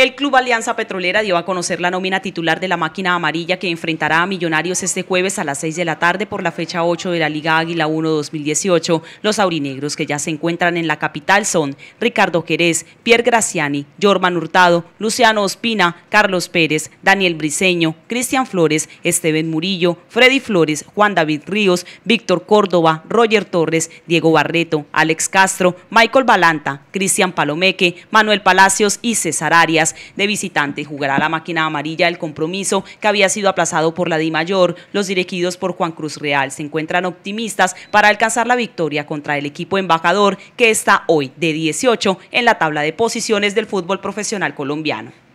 El Club Alianza Petrolera dio a conocer la nómina titular de la máquina amarilla que enfrentará a Millonarios este jueves a las 6 de la tarde por la fecha 8 de la Liga Águila 1 2018. Los aurinegros que ya se encuentran en la capital son Ricardo Querés, Pierre Graciani, Jorman Hurtado, Luciano Ospina, Carlos Pérez, Daniel Briseño, Cristian Flores, Esteban Murillo, Freddy Flores, Juan David Ríos, Víctor Córdoba, Roger Torres, Diego Barreto, Alex Castro, Michael Balanta, Cristian Palomeque, Manuel Palacios y César Arias de visitante. Jugará la máquina amarilla el compromiso que había sido aplazado por la Di Mayor. Los dirigidos por Juan Cruz Real se encuentran optimistas para alcanzar la victoria contra el equipo embajador que está hoy de 18 en la tabla de posiciones del fútbol profesional colombiano.